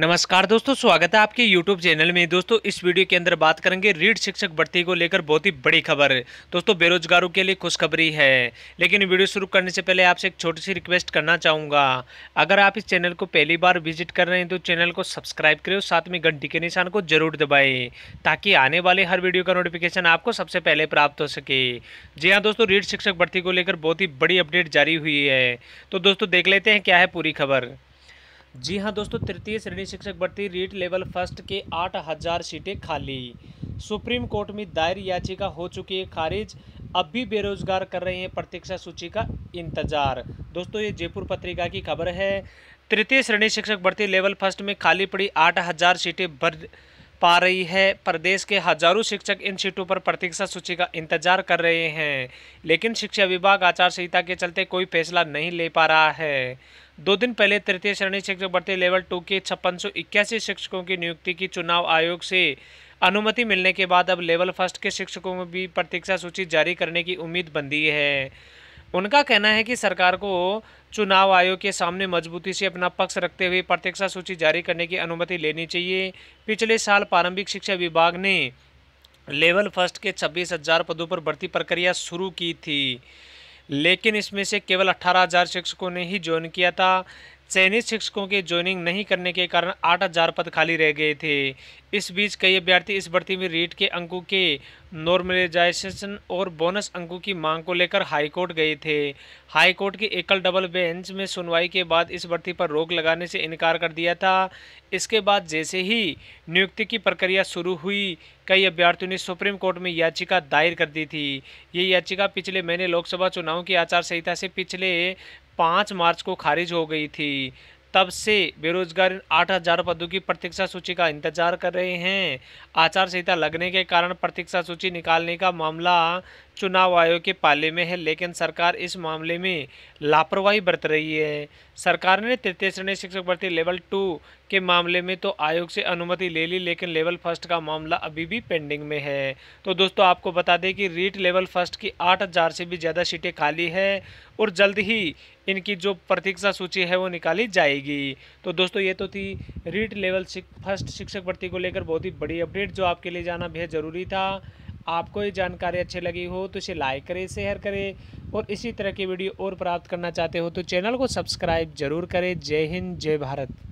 नमस्कार दोस्तों स्वागत है आपके YouTube चैनल में दोस्तों इस वीडियो के अंदर बात करेंगे रीड शिक्षक भर्ती को लेकर बहुत ही बड़ी खबर दोस्तों बेरोजगारों के लिए खुशखबरी है लेकिन वीडियो शुरू करने से पहले आपसे एक छोटी सी रिक्वेस्ट करना चाहूँगा अगर आप इस चैनल को पहली बार विजिट कर रहे हैं तो चैनल को सब्सक्राइब करें और साथ में घंटी के निशान को जरूर दबाएँ ताकि आने वाले हर वीडियो का नोटिफिकेशन आपको सबसे पहले प्राप्त हो सके जी हाँ दोस्तों रीड शिक्षक भर्ती को लेकर बहुत ही बड़ी अपडेट जारी हुई है तो दोस्तों देख लेते हैं क्या है पूरी खबर जी हाँ दोस्तों तृतीय श्रेणी शिक्षक भर्ती रीट लेवल फर्स्ट के आठ हजार सीटें खाली सुप्रीम कोर्ट में दायर याचिका हो चुकी है खारिज अब भी बेरोजगार कर रहे हैं प्रतीक्षा सूची का इंतजार दोस्तों ये जयपुर पत्रिका की खबर है तृतीय श्रेणी शिक्षक भर्ती लेवल फर्स्ट में खाली पड़ी आठ हजार सीटें भर पा रही है प्रदेश के हजारों शिक्षक इन सीटों पर प्रतीक्षा सूची का इंतजार कर रहे हैं लेकिन शिक्षा विभाग आचार संहिता के चलते कोई फैसला नहीं ले पा रहा है दो दिन पहले तृतीय श्रेणी शिक्षक भर्ती लेवल टू के छप्पन शिक्षकों की नियुक्ति की चुनाव आयोग से अनुमति मिलने के बाद अब लेवल फर्स्ट के शिक्षकों में भी प्रतीक्षा सूची जारी करने की उम्मीद बंधी है उनका कहना है कि सरकार को चुनाव आयोग के सामने मजबूती से अपना पक्ष रखते हुए प्रत्यक्षा सूची जारी करने की अनुमति लेनी चाहिए पिछले साल प्रारंभिक शिक्षा विभाग ने लेवल फर्स्ट के छब्बीस हज़ार पदों पर भर्ती प्रक्रिया शुरू की थी लेकिन इसमें से केवल अठारह हज़ार शिक्षकों ने ही ज्वाइन किया था चयनित शिक्षकों के ज्वाइनिंग नहीं करने के कारण आठ हजार पद खाली रह गए थे इस बीच कई अभ्यर्थी इस भर्ती में रीट के अंकों के नॉर्मलाइजेशन और बोनस अंकों की मांग को लेकर हाईकोर्ट गए थे हाईकोर्ट की एकल डबल बेंच में सुनवाई के बाद इस भर्ती पर रोक लगाने से इनकार कर दिया था इसके बाद जैसे ही नियुक्ति की प्रक्रिया शुरू हुई कई अभ्यर्थियों ने सुप्रीम कोर्ट में याचिका दायर कर दी थी ये याचिका पिछले महीने लोकसभा चुनाव की आचार संहिता से पिछले पाँच मार्च को खारिज हो गई थी तब से बेरोजगार आठ हजार पदों की प्रतीक्षा सूची का इंतजार कर रहे हैं आचार संहिता लगने के कारण प्रतीक्षा सूची निकालने का मामला चुनाव आयोग के पाले में है लेकिन सरकार इस मामले में लापरवाही बरत रही है सरकार ने तृतीय श्रेणी शिक्षक भर्ती लेवल टू के मामले में तो आयोग से अनुमति ले ली लेकिन लेवल फर्स्ट का मामला अभी भी पेंडिंग में है तो दोस्तों आपको बता दें कि रीट लेवल फर्स्ट की आठ हज़ार से भी ज़्यादा सीटें खाली है और जल्द ही इनकी जो प्रतीक्षा सूची है वो निकाली जाएगी तो दोस्तों ये तो थी रीट लेवल फर्स्ट शिक्षक भर्ती को लेकर बहुत ही बड़ी अपडेट जो आपके लिए जाना बेहद ज़रूरी था आपको ये जानकारी अच्छी लगी हो तो इसे लाइक करें शेयर करें और इसी तरह की वीडियो और प्राप्त करना चाहते हो तो चैनल को सब्सक्राइब जरूर करें जय हिंद जय भारत